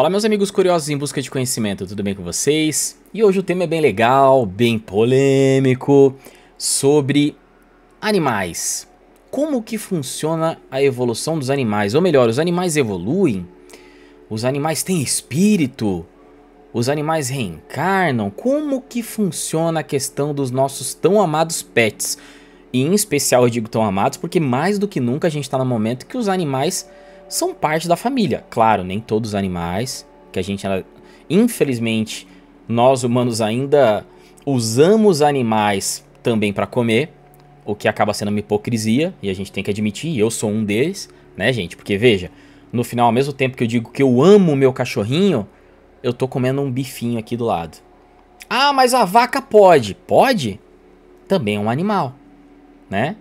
Fala meus amigos curiosos em busca de conhecimento, tudo bem com vocês? E hoje o tema é bem legal, bem polêmico, sobre animais. Como que funciona a evolução dos animais? Ou melhor, os animais evoluem? Os animais têm espírito? Os animais reencarnam? Como que funciona a questão dos nossos tão amados pets? E em especial eu digo tão amados porque mais do que nunca a gente está no momento que os animais são parte da família. Claro, nem todos os animais, que a gente, infelizmente, nós humanos ainda usamos animais também para comer, o que acaba sendo uma hipocrisia, e a gente tem que admitir, eu sou um deles, né, gente? Porque veja, no final, ao mesmo tempo que eu digo que eu amo o meu cachorrinho, eu tô comendo um bifinho aqui do lado. Ah, mas a vaca pode. Pode? Também é um animal, né?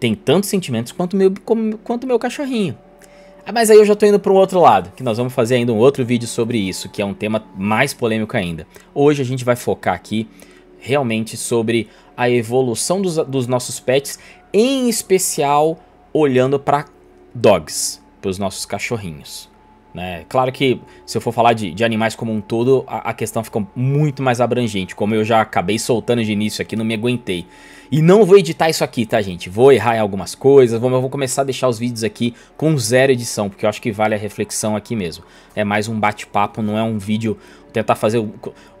Tem tantos sentimentos quanto meu, quanto meu cachorrinho. Ah, mas aí eu já tô indo para um outro lado, que nós vamos fazer ainda um outro vídeo sobre isso, que é um tema mais polêmico ainda. Hoje a gente vai focar aqui realmente sobre a evolução dos, dos nossos pets, em especial olhando para dogs, para os nossos cachorrinhos. Né? Claro que se eu for falar de, de animais como um todo, a, a, questão fica muito mais abrangente, como eu já acabei soltando de início aqui, não me aguentei. E não vou editar isso aqui, tá, gente? Vou errar em algumas coisas, vou, mas vou começar a deixar os vídeos aqui com zero edição, porque eu acho que vale a reflexão aqui mesmo. É mais um bate-papo, não é um vídeo. Vou tentar fazer um,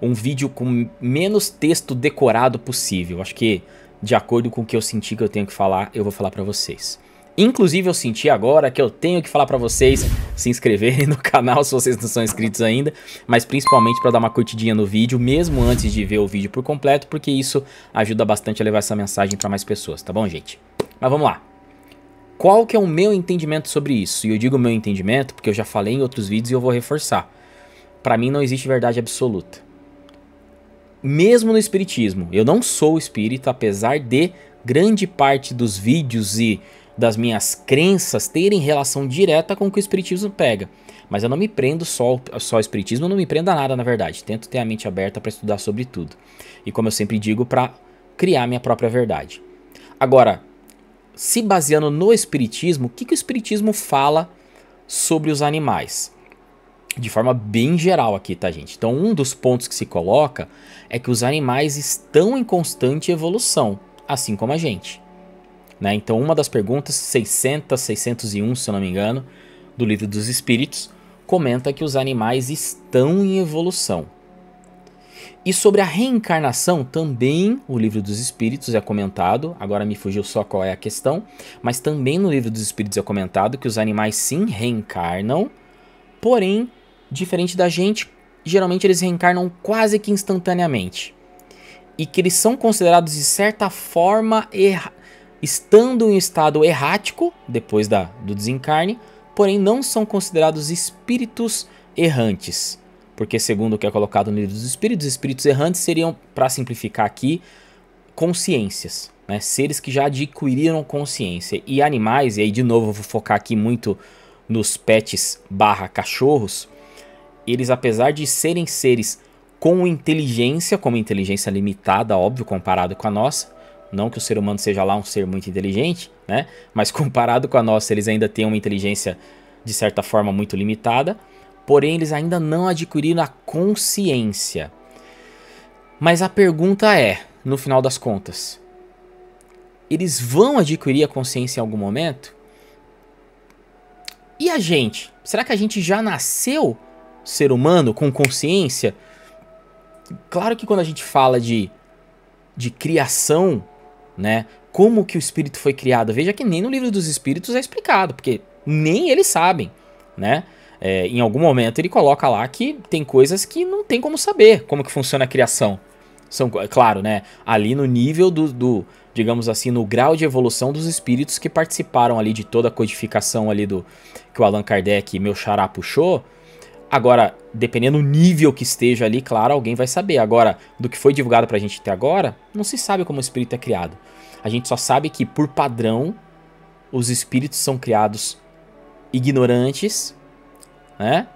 um vídeo com menos texto decorado possível. Acho que, de acordo com o que eu senti que eu tenho que falar, eu vou falar para vocês. Inclusive eu senti agora que eu tenho que falar para vocês se inscreverem no canal se vocês não são inscritos ainda, mas principalmente para dar uma curtidinha no vídeo, mesmo antes de ver o vídeo por completo, porque isso ajuda bastante a levar essa mensagem para mais pessoas, tá bom, gente? Mas vamos lá. Qual que é o meu entendimento sobre isso? E eu digo meu entendimento porque eu já falei em outros vídeos e eu vou reforçar. Para mim não existe verdade absoluta. Mesmo no espiritismo, eu não sou espírita, apesar de grande parte dos vídeos e das minhas crenças terem relação direta com o que o espiritismo pega. Mas eu não me prendo só, só ao espiritismo, eu não me prendo a nada, na verdade. Tento ter a mente aberta para estudar sobre tudo. E como eu sempre digo, para criar minha própria verdade. Agora, se baseando no espiritismo, o que, que o espiritismo fala sobre os animais? de forma bem geral aqui, tá, gente? Então, um dos pontos que se coloca é que os animais estão em constante evolução, assim como a gente. Né? Então, uma das perguntas, 600, 601, se eu não me engano, do Livro dos Espíritos, comenta que os animais estão em evolução. E sobre a reencarnação, também o Livro dos Espíritos é comentado, agora me fugiu só qual é a questão, mas também no Livro dos Espíritos é comentado que os animais sim reencarnam, porém, diferente da gente, geralmente eles reencarnam quase que instantaneamente. E que eles são considerados de certa forma errados estando em estado errático depois da, do desencarne, porém não são considerados espíritos errantes. Porque, segundo o que é colocado no livro dos espíritos, espíritos errantes seriam, para simplificar aqui, consciências. Né? Seres que já adquiriram consciência. E animais, e aí de novo eu vou focar aqui muito nos pets barra cachorros, eles apesar de serem seres com inteligência, como inteligência limitada, óbvio, comparado com a nossa, não que o ser humano seja lá um ser muito inteligente, né? Mas comparado com a nossa, eles ainda têm uma inteligência de certa forma muito limitada. Porém, eles ainda não adquiriram a consciência. Mas a pergunta é, no final das contas, eles vão adquirir a consciência em algum momento? E a gente? Será que a gente já nasceu ser humano com consciência? Claro que quando a gente fala de, de criação né? Como que o espírito foi criado? Veja que nem no livro dos espíritos é explicado, porque nem eles sabem, né? É, em algum momento ele coloca lá que tem coisas que não tem como saber como que funciona a criação. São, é claro, né? Ali no nível do, do, digamos assim, no grau de evolução dos espíritos que participaram ali de toda a codificação ali do que o Allan Kardec, meu xará, puxou, Agora, dependendo do nível que esteja ali, claro, alguém vai saber. Agora, do que foi divulgado pra gente até agora, não se sabe como o espírito é criado. A gente só sabe que, por padrão, os espíritos são criados ignorantes, né?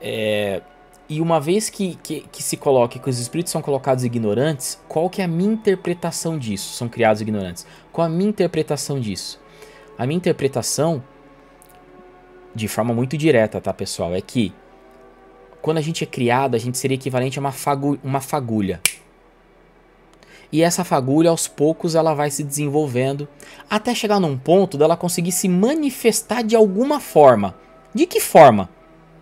É, e uma vez que, que, que, se coloque que os espíritos são colocados ignorantes, qual que é a minha interpretação disso? São criados ignorantes. Qual a minha interpretação disso? A minha interpretação, de forma muito direta, tá, pessoal, é que quando a gente é criado, a gente seria equivalente a uma, fagu uma fagulha. E essa fagulha, aos poucos, ela vai se desenvolvendo até chegar num ponto dela conseguir se manifestar de alguma forma. De que forma?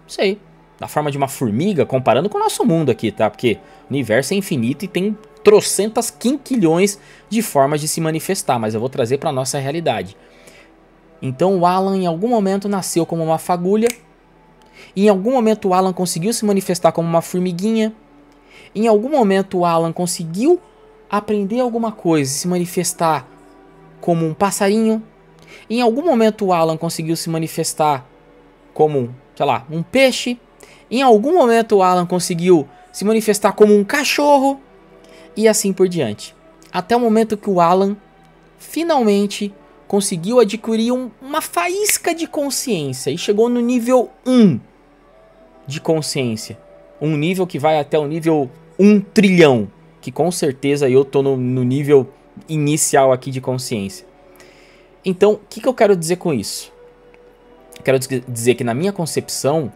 Não sei. Da forma de uma formiga, comparando com o nosso mundo aqui, tá? Porque o universo é infinito e tem trocentas quinquilhões de formas de se manifestar, mas eu vou trazer para nossa realidade. Então o Alan em algum momento nasceu como uma fagulha em algum momento o Alan conseguiu se manifestar como uma formiguinha. Em algum momento o Alan conseguiu aprender alguma coisa, se manifestar como um passarinho. Em algum momento o Alan conseguiu se manifestar como, sei lá, um peixe. Em algum momento o Alan conseguiu se manifestar como um cachorro e assim por diante. Até o momento que o Alan finalmente conseguiu adquirir um, uma faísca de consciência e chegou no nível 1 de consciência. Um nível que vai até o nível 1 trilhão, que com certeza eu tô no, no nível inicial aqui de consciência. Então, o que, que eu quero dizer com isso? Quero dizer que, na minha concepção,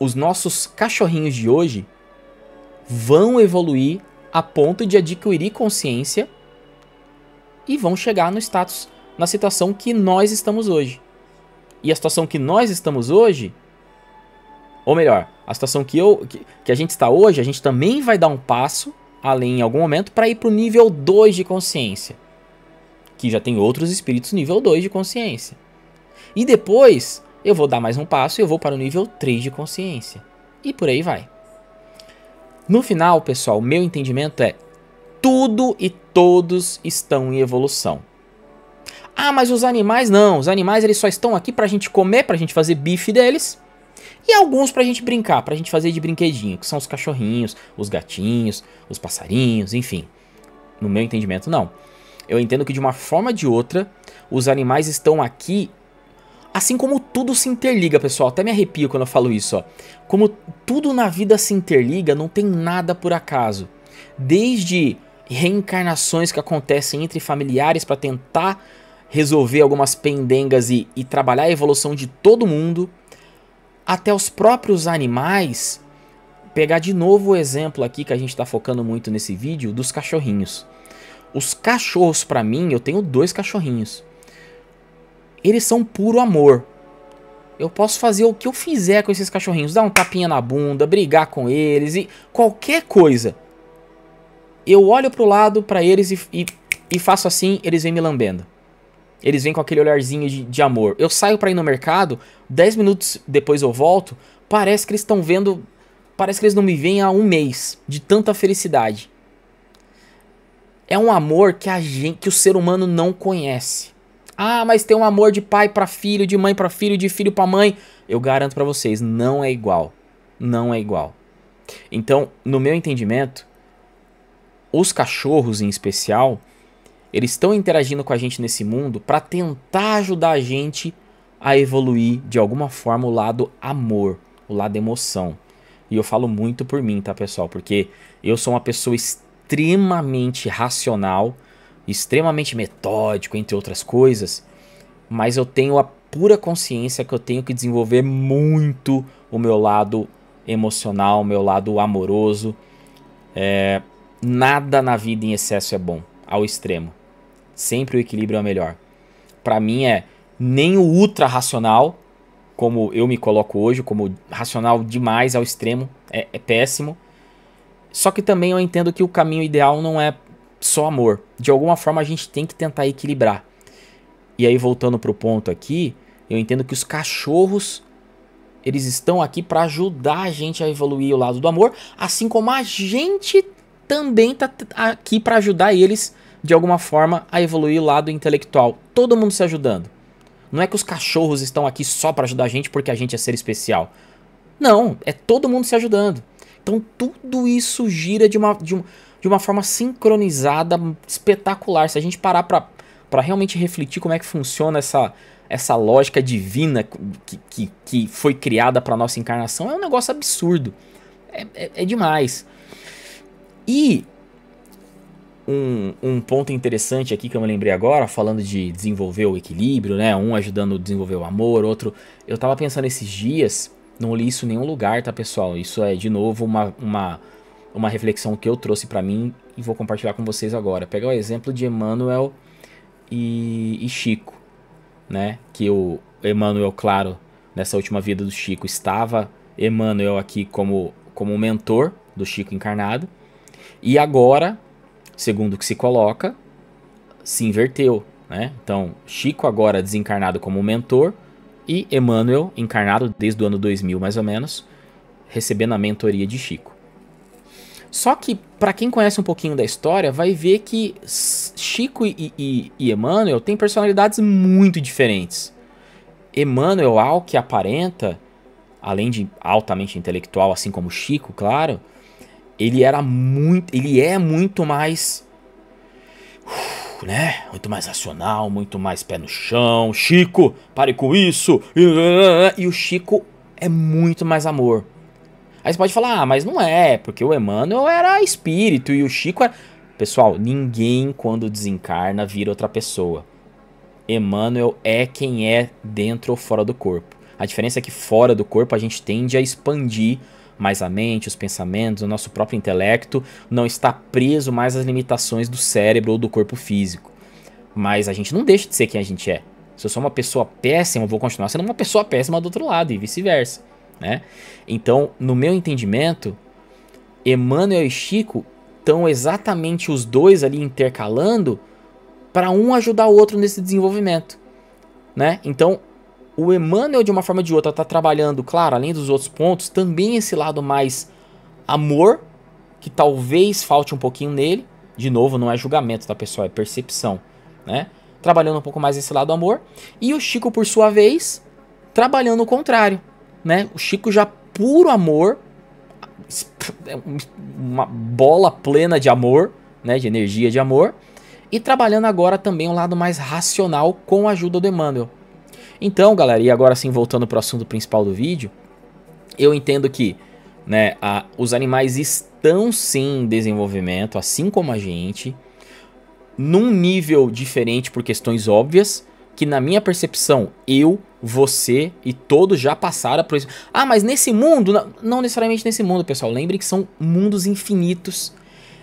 os nossos cachorrinhos de hoje vão evoluir a ponto de adquirir consciência e vão chegar no status, na situação que nós estamos hoje. E a situação que nós estamos hoje ou melhor, a situação que, eu, que, que a gente está hoje, a gente também vai dar um passo além em algum momento para ir para o nível 2 de consciência. Que já tem outros espíritos nível 2 de consciência. E depois eu vou dar mais um passo e eu vou para o nível 3 de consciência. E por aí vai. No final, pessoal, meu entendimento é tudo e todos estão em evolução. Ah, mas os animais não. Os animais eles só estão aqui para a gente comer, para a gente fazer bife deles e alguns pra gente brincar, pra gente fazer de brinquedinho, que são os cachorrinhos, os gatinhos, os passarinhos, enfim. No meu entendimento, não. Eu entendo que de uma forma ou de outra, os animais estão aqui, assim como tudo se interliga, pessoal. Até me arrepio quando eu falo isso, ó. Como tudo na vida se interliga, não tem nada por acaso. Desde reencarnações que acontecem entre familiares para tentar resolver algumas pendengas e, e trabalhar a evolução de todo mundo até os próprios animais. Pegar de novo o exemplo aqui que a gente está focando muito nesse vídeo dos cachorrinhos. Os cachorros, para mim, eu tenho dois cachorrinhos. Eles são puro amor. Eu posso fazer o que eu fizer com esses cachorrinhos, dar um tapinha na bunda, brigar com eles e qualquer coisa. Eu olho pro lado para eles e, e, e faço assim, eles vêm me lambendo eles vêm com aquele olharzinho de, de amor. Eu saio para ir no mercado, 10 minutos depois eu volto, parece que eles estão vendo. Parece que eles não me veem há um mês de tanta felicidade. É um amor que, a gente, que o ser humano não conhece. Ah, mas tem um amor de pai para filho, de mãe para filho, de filho para mãe. Eu garanto para vocês, não é igual. Não é igual. Então, no meu entendimento, os cachorros em especial, eles estão interagindo com a gente nesse mundo para tentar ajudar a gente a evoluir de alguma forma o lado amor, o lado emoção. E eu falo muito por mim, tá, pessoal? Porque eu sou uma pessoa extremamente racional, extremamente metódico, entre outras coisas, mas eu tenho a pura consciência que eu tenho que desenvolver muito o meu lado emocional, o meu lado amoroso. É, nada na vida em excesso é bom, ao extremo. Sempre o equilíbrio é o melhor. Para mim é nem o ultra racional, como eu me coloco hoje, como racional demais ao extremo, é, é péssimo. Só que também eu entendo que o caminho ideal não é só amor. De alguma forma a gente tem que tentar equilibrar. E aí voltando pro ponto aqui, eu entendo que os cachorros eles estão aqui para ajudar a gente a evoluir o lado do amor, assim como a gente também tá aqui para ajudar eles de alguma forma a evoluir o lado intelectual. Todo mundo se ajudando. Não é que os cachorros estão aqui só para ajudar a gente porque a gente é ser especial. Não, é todo mundo se ajudando. Então tudo isso gira de uma, de, uma de uma forma sincronizada, espetacular. Se a gente parar para realmente refletir como é que funciona essa, essa lógica divina que, que, que foi criada para nossa encarnação, é um negócio absurdo. É, é, é demais. E um, um ponto interessante aqui que eu me lembrei agora, falando de desenvolver o equilíbrio, né? Um ajudando a desenvolver o amor, outro. Eu tava pensando esses dias, não li isso em nenhum lugar, tá, pessoal? Isso é, de novo, uma, uma, uma reflexão que eu trouxe para mim e vou compartilhar com vocês agora. Pegar o exemplo de Emmanuel e, e Chico, né? Que o Emmanuel, claro, nessa última vida do Chico, estava Emmanuel aqui como, como mentor do Chico encarnado. E agora segundo o que se coloca, se inverteu. Né? Então, Chico agora desencarnado como mentor e Emmanuel, encarnado desde o ano 2000 mais ou menos, recebendo a mentoria de Chico. Só que, para quem conhece um pouquinho da história, vai ver que Chico e, e, e Emmanuel têm personalidades muito diferentes. Emmanuel, ao que aparenta, além de altamente intelectual, assim como Chico, claro, ele era muito, ele é muito mais né? Muito mais racional, muito mais pé no chão. Chico, pare com isso. E o Chico é muito mais amor. Aí você pode falar, ah, mas não é, porque o Emmanuel era espírito e o Chico era. É... Pessoal, ninguém quando desencarna vira outra pessoa. Emmanuel é quem é dentro ou fora do corpo. A diferença é que fora do corpo a gente tende a expandir mais a mente, os pensamentos, o nosso próprio intelecto, não está preso mais às limitações do cérebro ou do corpo físico. Mas a gente não deixa de ser quem a gente é. Se eu sou uma pessoa péssima, eu vou continuar sendo uma pessoa péssima do outro lado e vice-versa, né? Então, no meu entendimento, Emmanuel e Chico estão exatamente os dois ali intercalando para um ajudar o outro nesse desenvolvimento, né? Então, o Emmanuel, de uma forma ou de outra, está trabalhando, claro, além dos outros pontos, também esse lado mais amor, que talvez falte um pouquinho nele. De novo, não é julgamento, da pessoa, É percepção, né? Trabalhando um pouco mais esse lado amor. E o Chico, por sua vez, trabalhando o contrário, né? O Chico já puro amor, uma bola plena de amor, né? De energia de amor. E trabalhando agora também um lado mais racional com a ajuda do Emmanuel. Então, galera, e agora sim voltando para o assunto principal do vídeo, eu entendo que né, a, os animais estão sim em desenvolvimento, assim como a gente, num nível diferente por questões óbvias, que na minha percepção, eu, você e todos já passaram por isso. Ah, mas nesse mundo, não, não necessariamente nesse mundo, pessoal. Lembre que são mundos infinitos,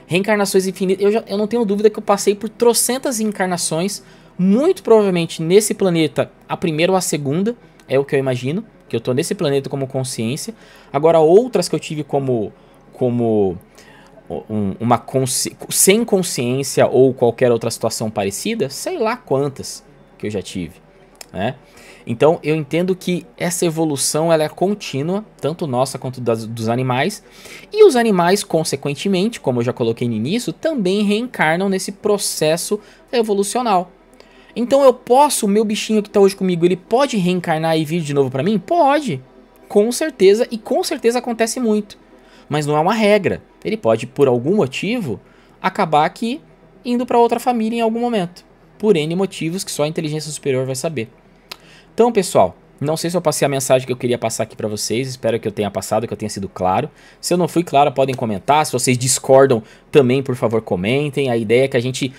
reencarnações infinitas. Eu, já, eu não tenho dúvida que eu passei por trocentas encarnações muito provavelmente nesse planeta a primeira ou a segunda, é o que eu imagino, que eu tô nesse planeta como consciência. Agora outras que eu tive como como um, uma consci... sem consciência ou qualquer outra situação parecida, sei lá quantas que eu já tive, né? Então eu entendo que essa evolução ela é contínua, tanto nossa quanto das, dos animais, e os animais, consequentemente, como eu já coloquei no início, também reencarnam nesse processo evolucional. Então eu posso, o meu bichinho que tá hoje comigo, ele pode reencarnar e vir de novo para mim? Pode. Com certeza, e com certeza acontece muito. Mas não é uma regra. Ele pode, por algum motivo, acabar aqui indo para outra família em algum momento. Por N motivos que só a inteligência superior vai saber. Então, pessoal, não sei se eu passei a mensagem que eu queria passar aqui para vocês. Espero que eu tenha passado, que eu tenha sido claro. Se eu não fui claro, podem comentar. Se vocês discordam, também, por favor, comentem. A ideia é que a gente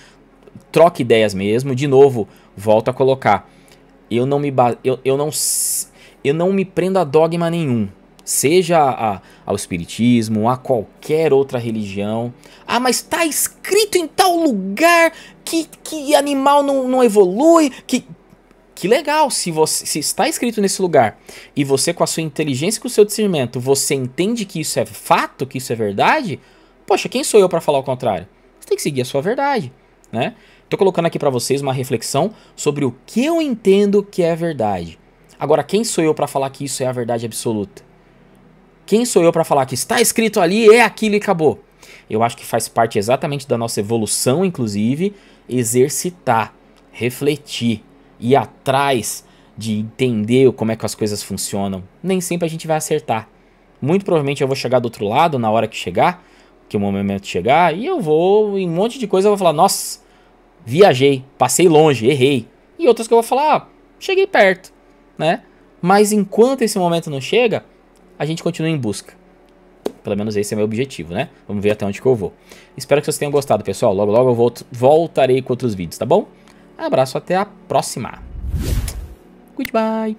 Troque ideias mesmo. De novo, volto a colocar. Eu não me eu, eu não eu não me prendo a dogma nenhum. Seja a, ao espiritismo, a qualquer outra religião. Ah, mas está escrito em tal lugar que, que animal não, não evolui, que que legal, se você se está escrito nesse lugar e você com a sua inteligência e com o seu discernimento, você entende que isso é fato, que isso é verdade? Poxa, quem sou eu para falar o contrário? Você tem que seguir a sua verdade né? Estou colocando aqui para vocês uma reflexão sobre o que eu entendo que é verdade. Agora, quem sou eu para falar que isso é a verdade absoluta? Quem sou eu para falar que está escrito ali, é aquilo e acabou? Eu acho que faz parte exatamente da nossa evolução, inclusive, exercitar, refletir, ir atrás de entender como é que as coisas funcionam. Nem sempre a gente vai acertar. Muito provavelmente eu vou chegar do outro lado na hora que chegar, que o momento chegar, e eu vou, em um monte de coisa, eu vou falar, nossa, viajei, passei longe, errei. E outras que eu vou falar, ah, cheguei perto, né? Mas enquanto esse momento não chega, a gente continua em busca. Pelo menos esse é meu objetivo, né? Vamos ver até onde que eu vou. Espero que vocês tenham gostado, pessoal. Logo, logo eu volto, voltarei com outros vídeos, tá bom? Abraço, até a próxima. Goodbye.